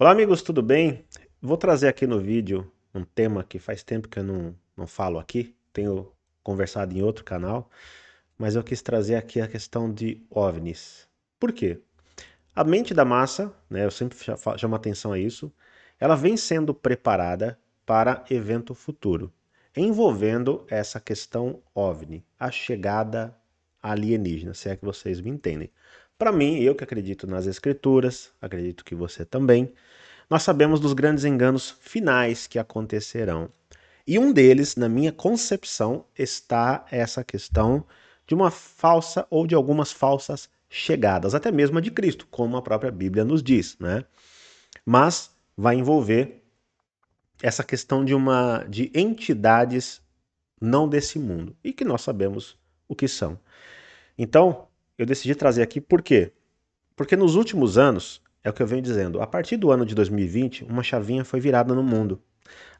Olá amigos, tudo bem? Vou trazer aqui no vídeo um tema que faz tempo que eu não, não falo aqui, tenho conversado em outro canal, mas eu quis trazer aqui a questão de OVNIs. Por quê? A mente da massa, né, eu sempre chamo atenção a isso, ela vem sendo preparada para evento futuro, envolvendo essa questão OVNI, a chegada alienígena, se é que vocês me entendem. Para mim, eu que acredito nas Escrituras, acredito que você também, nós sabemos dos grandes enganos finais que acontecerão. E um deles, na minha concepção, está essa questão de uma falsa ou de algumas falsas chegadas, até mesmo a de Cristo, como a própria Bíblia nos diz, né? Mas vai envolver essa questão de uma de entidades não desse mundo e que nós sabemos o que são. Então, eu decidi trazer aqui por quê? Porque nos últimos anos, é o que eu venho dizendo, a partir do ano de 2020, uma chavinha foi virada no mundo.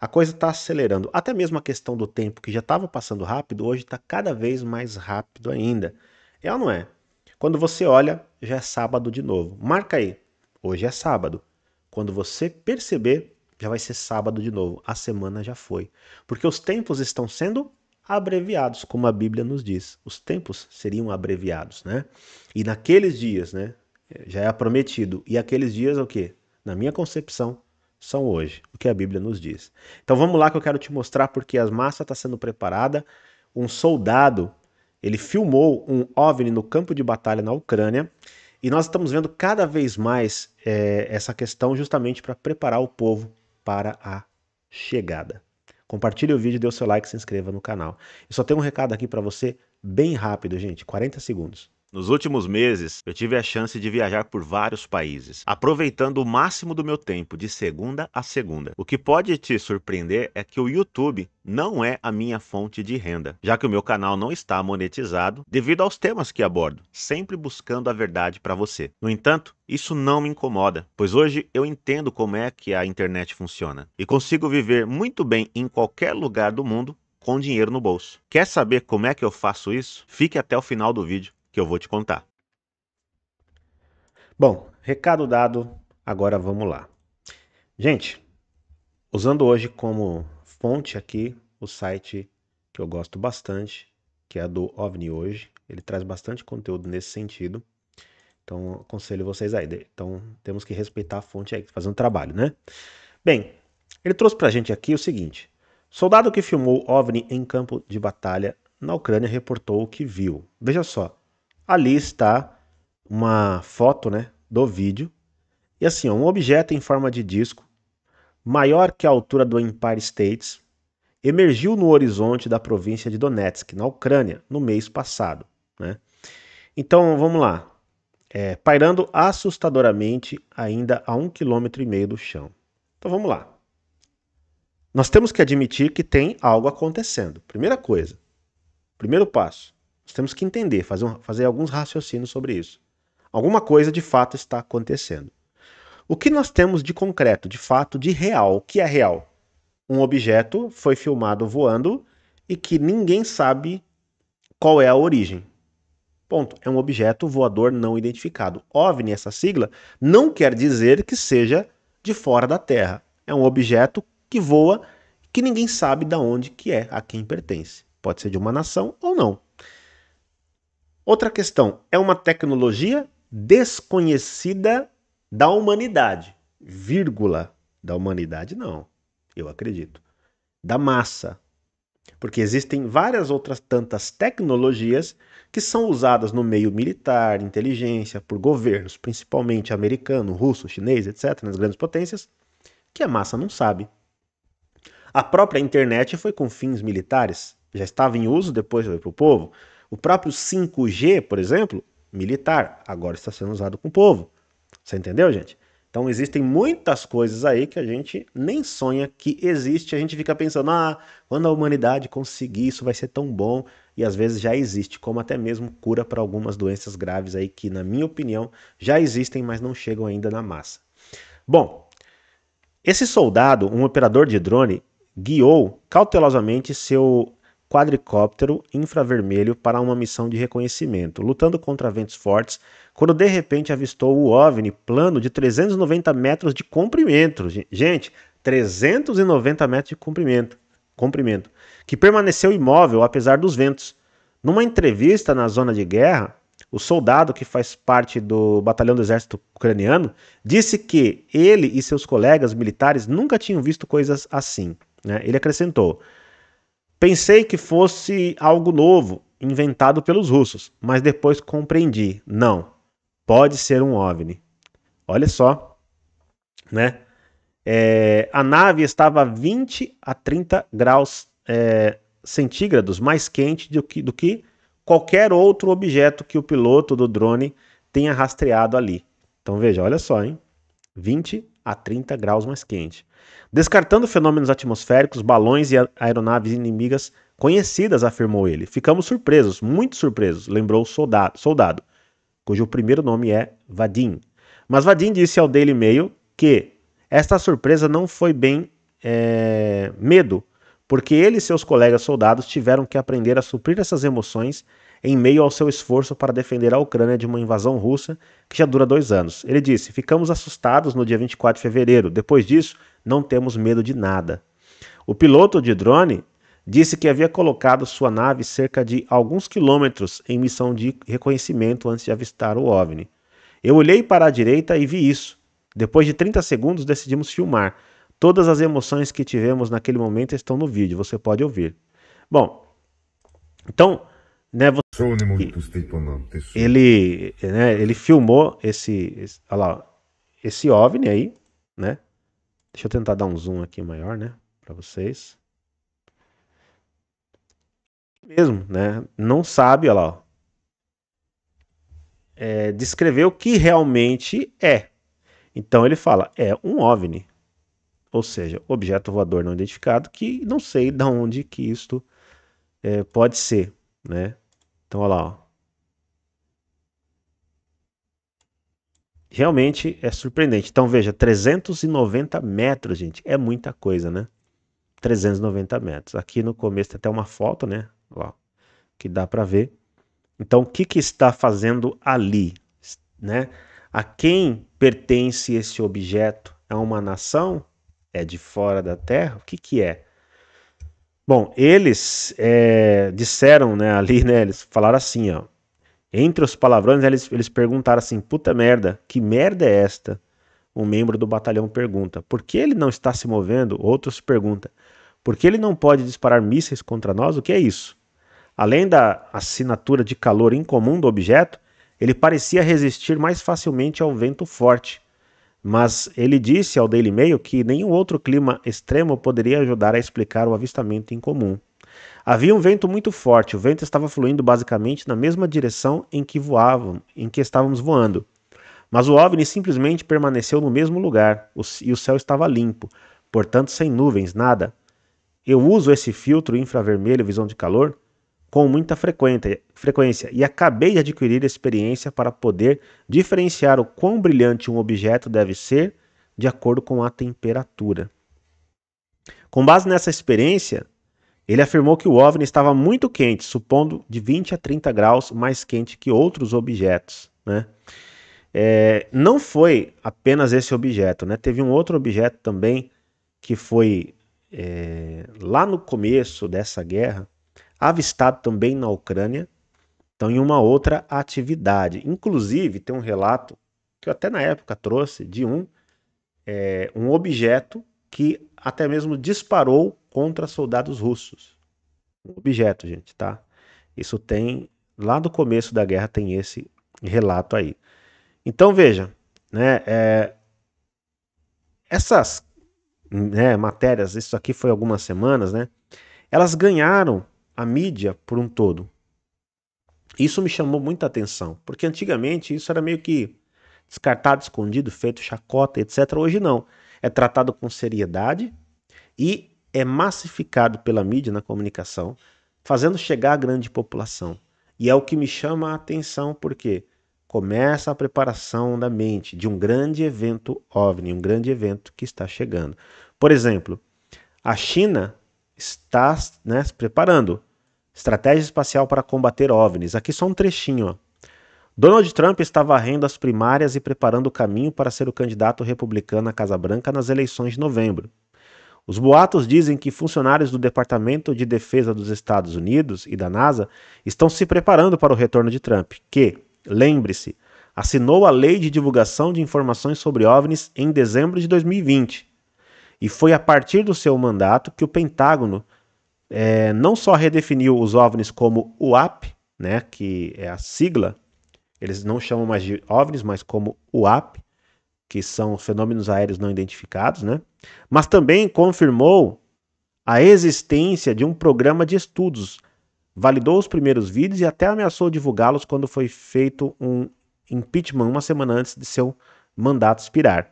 A coisa está acelerando. Até mesmo a questão do tempo, que já estava passando rápido, hoje está cada vez mais rápido ainda. É ou não é? Quando você olha, já é sábado de novo. Marca aí. Hoje é sábado. Quando você perceber, já vai ser sábado de novo. A semana já foi. Porque os tempos estão sendo abreviados, como a Bíblia nos diz. Os tempos seriam abreviados, né? E naqueles dias, né? Já é prometido. E aqueles dias o quê? Na minha concepção, são hoje, o que a Bíblia nos diz. Então vamos lá que eu quero te mostrar porque as massa está sendo preparada. Um soldado, ele filmou um OVNI no campo de batalha na Ucrânia. E nós estamos vendo cada vez mais é, essa questão justamente para preparar o povo para a chegada. Compartilhe o vídeo, dê o seu like, se inscreva no canal. E só tem um recado aqui para você, bem rápido, gente, 40 segundos. Nos últimos meses, eu tive a chance de viajar por vários países, aproveitando o máximo do meu tempo de segunda a segunda. O que pode te surpreender é que o YouTube não é a minha fonte de renda, já que o meu canal não está monetizado devido aos temas que abordo, sempre buscando a verdade para você. No entanto, isso não me incomoda, pois hoje eu entendo como é que a internet funciona e consigo viver muito bem em qualquer lugar do mundo com dinheiro no bolso. Quer saber como é que eu faço isso? Fique até o final do vídeo que eu vou te contar. Bom, recado dado, agora vamos lá. Gente, usando hoje como fonte aqui o site que eu gosto bastante, que é do OVNI hoje, ele traz bastante conteúdo nesse sentido. Então, aconselho vocês aí. Então, temos que respeitar a fonte aí, fazer um trabalho, né? Bem, ele trouxe pra gente aqui o seguinte: soldado que filmou OVNI em campo de batalha na Ucrânia reportou o que viu. Veja só, ali está uma foto né, do vídeo. E assim, ó, um objeto em forma de disco, maior que a altura do Empire States, emergiu no horizonte da província de Donetsk, na Ucrânia, no mês passado. Né? Então, vamos lá. É, pairando assustadoramente ainda a um quilômetro e meio do chão. Então, vamos lá. Nós temos que admitir que tem algo acontecendo. Primeira coisa. Primeiro passo. Nós temos que entender, fazer, um, fazer alguns raciocínios sobre isso. Alguma coisa de fato está acontecendo. O que nós temos de concreto, de fato, de real? O que é real? Um objeto foi filmado voando e que ninguém sabe qual é a origem. Ponto. É um objeto voador não identificado. OVNI, essa sigla, não quer dizer que seja de fora da Terra. É um objeto que voa que ninguém sabe de onde que é, a quem pertence. Pode ser de uma nação ou não. Outra questão, é uma tecnologia desconhecida da humanidade, vírgula, da humanidade não, eu acredito, da massa. Porque existem várias outras tantas tecnologias que são usadas no meio militar, inteligência, por governos, principalmente americano, russo, chinês, etc., nas grandes potências, que a massa não sabe. A própria internet foi com fins militares, já estava em uso depois para o povo, o próprio 5G, por exemplo, militar, agora está sendo usado com o povo. Você entendeu, gente? Então existem muitas coisas aí que a gente nem sonha que existe. A gente fica pensando, ah, quando a humanidade conseguir isso vai ser tão bom. E às vezes já existe, como até mesmo cura para algumas doenças graves aí que, na minha opinião, já existem, mas não chegam ainda na massa. Bom, esse soldado, um operador de drone, guiou cautelosamente seu quadricóptero infravermelho para uma missão de reconhecimento, lutando contra ventos fortes, quando de repente avistou o OVNI plano de 390 metros de comprimento. Gente, 390 metros de comprimento, comprimento, que permaneceu imóvel apesar dos ventos. Numa entrevista na zona de guerra, o soldado que faz parte do batalhão do exército ucraniano disse que ele e seus colegas militares nunca tinham visto coisas assim. Né? Ele acrescentou: Pensei que fosse algo novo, inventado pelos russos, mas depois compreendi. Não, pode ser um OVNI. Olha só, né? É, a nave estava a 20 a 30 graus é, centígrados mais quente do que, do que qualquer outro objeto que o piloto do drone tenha rastreado ali. Então veja, olha só, hein? 20 a 30 graus mais quente. Descartando fenômenos atmosféricos, balões e aeronaves inimigas conhecidas, afirmou ele. Ficamos surpresos, muito surpresos, lembrou o soldado, soldado cujo primeiro nome é Vadim. Mas Vadim disse ao Daily Mail que esta surpresa não foi bem é, medo, porque ele e seus colegas soldados tiveram que aprender a suprir essas emoções em meio ao seu esforço para defender a Ucrânia de uma invasão russa que já dura dois anos. Ele disse: Ficamos assustados no dia 24 de fevereiro. Depois disso, não temos medo de nada. O piloto de drone disse que havia colocado sua nave cerca de alguns quilômetros em missão de reconhecimento antes de avistar o OVNI. Eu olhei para a direita e vi isso. Depois de 30 segundos, decidimos filmar. Todas as emoções que tivemos naquele momento estão no vídeo, você pode ouvir. Bom, então né? Você, ele, né, ele filmou esse, esse, olha lá, esse OVNI aí, né? Deixa eu tentar dar um zoom aqui maior, né, para vocês. Mesmo, né? Não sabe, olha lá. É, descrever o que realmente é. Então ele fala, é um OVNI, ou seja, objeto voador não identificado, que não sei de onde que isto é, pode ser, né? Então, olha lá. Ó. Realmente é surpreendente. Então, veja, 390 metros, gente, é muita coisa, né? 390 metros. Aqui no começo tem até uma foto, né? Ó, que dá para ver. Então, o que, que está fazendo ali? Né? A quem pertence esse objeto? É uma nação? É de fora da Terra? O que, que é? Bom, eles é, disseram, né, ali, né, eles falaram assim, ó. Entre os palavrões, eles, eles perguntaram assim, puta merda, que merda é esta? Um membro do batalhão pergunta, por que ele não está se movendo? Outros perguntam, por que ele não pode disparar mísseis contra nós? O que é isso? Além da assinatura de calor incomum do objeto, ele parecia resistir mais facilmente ao vento forte, mas ele disse ao Daily Mail que nenhum outro clima extremo poderia ajudar a explicar o avistamento incomum. Havia um vento muito forte, o vento estava fluindo basicamente na mesma direção em que voavam, em que estávamos voando. Mas o OVNI simplesmente permaneceu no mesmo lugar e o céu estava limpo, portanto sem nuvens, nada. Eu uso esse filtro infravermelho visão de calor com muita frequência e acabei de adquirir experiência para poder diferenciar o quão brilhante um objeto deve ser de acordo com a temperatura. Com base nessa experiência, ele afirmou que o OVNI estava muito quente, supondo de 20 a 30 graus mais quente que outros objetos. Né? É, não foi apenas esse objeto, né? teve um outro objeto também que foi é, lá no começo dessa guerra, avistado também na Ucrânia, então em uma outra atividade. Inclusive, tem um relato que eu até na época trouxe de um, é, um objeto que até mesmo disparou contra soldados russos. Um objeto, gente, tá? Isso tem lá do começo da guerra tem esse relato aí. Então veja, né? É, essas né, matérias, isso aqui foi algumas semanas, né? Elas ganharam a mídia por um todo. Isso me chamou muita atenção, porque antigamente isso era meio que descartado, escondido, feito chacota, etc. Hoje não. É tratado com seriedade e é massificado pela mídia na comunicação, fazendo chegar à grande população. E é o que me chama a atenção, porque começa a preparação da mente de um grande evento OVNI, um grande evento que está chegando. Por exemplo, a China está né, se preparando Estratégia espacial para combater OVNIs. Aqui só um trechinho. Ó. Donald Trump está varrendo as primárias e preparando o caminho para ser o candidato republicano à Casa Branca nas eleições de novembro. Os boatos dizem que funcionários do Departamento de Defesa dos Estados Unidos e da NASA estão se preparando para o retorno de Trump, que, lembre-se, assinou a Lei de Divulgação de Informações sobre OVNIs em dezembro de 2020. E foi a partir do seu mandato que o Pentágono é, não só redefiniu os OVNIs como UAP, né, que é a sigla, eles não chamam mais de OVNIs, mas como UAP, que são fenômenos aéreos não identificados, né? Mas também confirmou a existência de um programa de estudos, validou os primeiros vídeos e até ameaçou divulgá-los quando foi feito um impeachment uma semana antes de seu mandato expirar.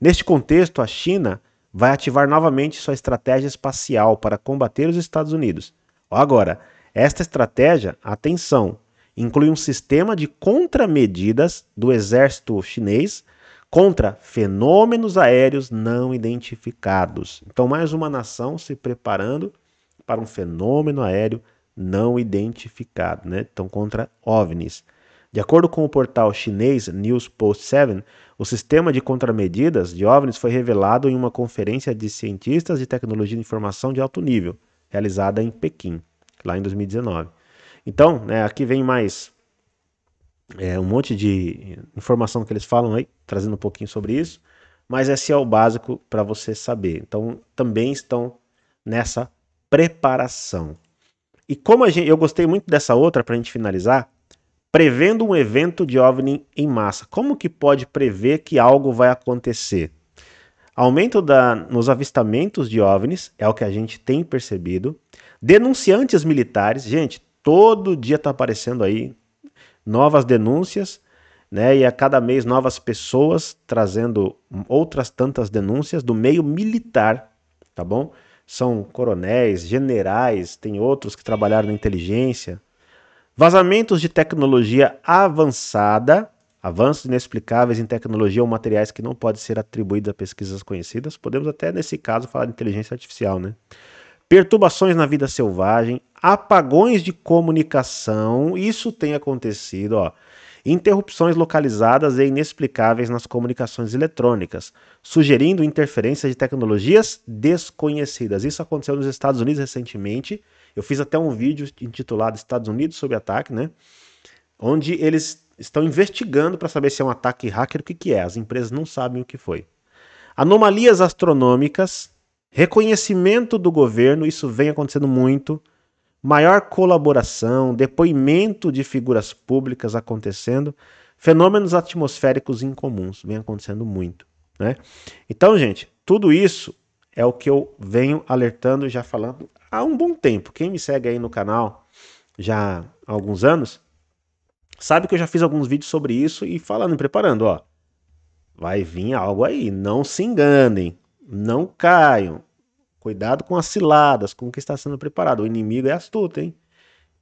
Neste contexto, a China vai ativar novamente sua estratégia espacial para combater os Estados Unidos. Agora, esta estratégia, atenção, inclui um sistema de contramedidas do exército chinês contra fenômenos aéreos não identificados. Então, mais uma nação se preparando para um fenômeno aéreo não identificado, né? Então, contra OVNIs. De acordo com o portal chinês News Post 7, o sistema de contramedidas de OVNIs foi revelado em uma conferência de cientistas de tecnologia de informação de alto nível, realizada em Pequim, lá em 2019. Então, né, aqui vem mais é, um monte de informação que eles falam aí, trazendo um pouquinho sobre isso, mas esse é o básico para você saber. Então, também estão nessa preparação. E como gente, eu gostei muito dessa outra, para a gente finalizar, prevendo um evento de OVNI em massa. Como que pode prever que algo vai acontecer? Aumento da, nos avistamentos de OVNIs, é o que a gente tem percebido. Denunciantes militares, gente, todo dia está aparecendo aí novas denúncias, né? E a cada mês novas pessoas trazendo outras tantas denúncias do meio militar, tá bom? São coronéis, generais, tem outros que trabalharam na inteligência, Vazamentos de tecnologia avançada, avanços inexplicáveis em tecnologia ou materiais que não podem ser atribuídos a pesquisas conhecidas, podemos até nesse caso falar de inteligência artificial, né? Perturbações na vida selvagem, apagões de comunicação, isso tem acontecido, ó. Interrupções localizadas e inexplicáveis nas comunicações eletrônicas, sugerindo interferência de tecnologias desconhecidas. Isso aconteceu nos Estados Unidos recentemente eu fiz até um vídeo intitulado Estados Unidos sob ataque, né? Onde eles estão investigando para saber se é um ataque hacker, o que, que é. As empresas não sabem o que foi. Anomalias astronômicas, reconhecimento do governo, isso vem acontecendo muito. Maior colaboração, depoimento de figuras públicas acontecendo, fenômenos atmosféricos incomuns, vem acontecendo muito. Né? Então, gente, tudo isso é o que eu venho alertando já falando há um bom tempo. Quem me segue aí no canal já há alguns anos, sabe que eu já fiz alguns vídeos sobre isso e falando e preparando, ó. Vai vir algo aí, não se enganem, não caiam. Cuidado com as ciladas, com o que está sendo preparado. O inimigo é astuto, hein?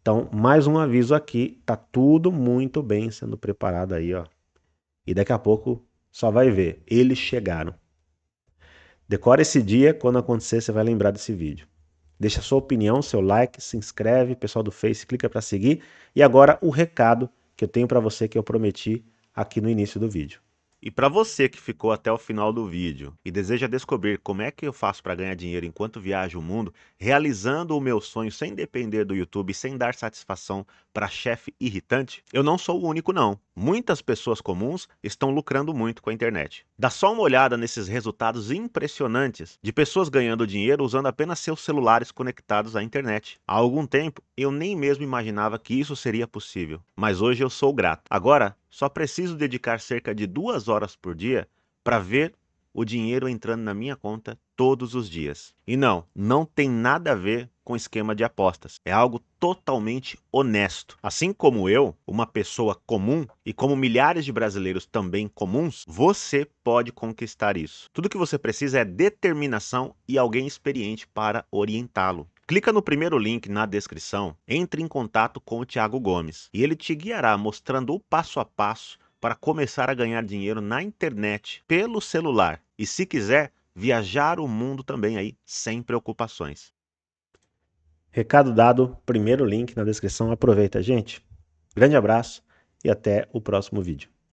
Então, mais um aviso aqui, tá tudo muito bem sendo preparado aí, ó. E daqui a pouco só vai ver, eles chegaram. Decora esse dia, quando acontecer, você vai lembrar desse vídeo. Deixa sua opinião, seu like, se inscreve, pessoal do Face, clica para seguir. E agora o recado que eu tenho para você que eu prometi aqui no início do vídeo. E para você que ficou até o final do vídeo e deseja descobrir como é que eu faço para ganhar dinheiro enquanto viajo o mundo, realizando o meu sonho sem depender do YouTube, sem dar satisfação para chefe irritante, eu não sou o único não muitas pessoas comuns estão lucrando muito com a internet. Dá só uma olhada nesses resultados impressionantes de pessoas ganhando dinheiro usando apenas seus celulares conectados à internet. Há algum tempo, eu nem mesmo imaginava que isso seria possível, mas hoje eu sou grato. Agora, só preciso dedicar cerca de duas horas por dia para ver o dinheiro entrando na minha conta todos os dias. E não, não tem nada a ver com esquema de apostas. É algo totalmente honesto. Assim como eu, uma pessoa comum, e como milhares de brasileiros também comuns, você pode conquistar isso. Tudo que você precisa é determinação e alguém experiente para orientá-lo. Clica no primeiro link na descrição, entre em contato com o Thiago Gomes e ele te guiará mostrando o passo a passo para começar a ganhar dinheiro na internet, pelo celular e, se quiser, viajar o mundo também aí, sem preocupações. Recado dado, primeiro link na descrição. Aproveita, gente. Grande abraço e até o próximo vídeo.